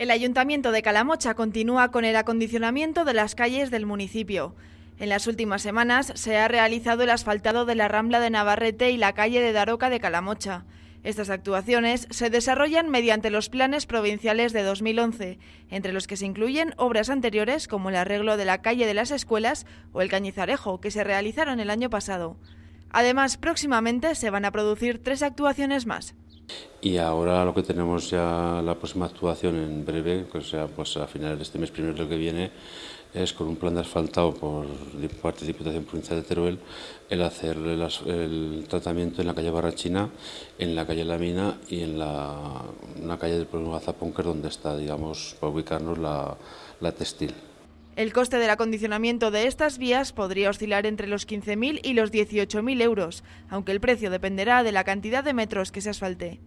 El Ayuntamiento de Calamocha continúa con el acondicionamiento de las calles del municipio. En las últimas semanas se ha realizado el asfaltado de la Rambla de Navarrete y la calle de Daroca de Calamocha. Estas actuaciones se desarrollan mediante los planes provinciales de 2011, entre los que se incluyen obras anteriores como el arreglo de la calle de las escuelas o el cañizarejo, que se realizaron el año pasado. Además, próximamente se van a producir tres actuaciones más. Y ahora lo que tenemos ya la próxima actuación en breve, que sea pues a finales de este mes, primero lo que viene, es con un plan de asfaltado por parte de Diputación Provincial de Teruel, el hacer el, tratamiento en la calle Barrachina, en la calle La Mina y en la, calle del pueblo es donde está, digamos, para ubicarnos la, la textil. El coste del acondicionamiento de estas vías podría oscilar entre los 15.000 y los 18.000 euros, aunque el precio dependerá de la cantidad de metros que se asfalte.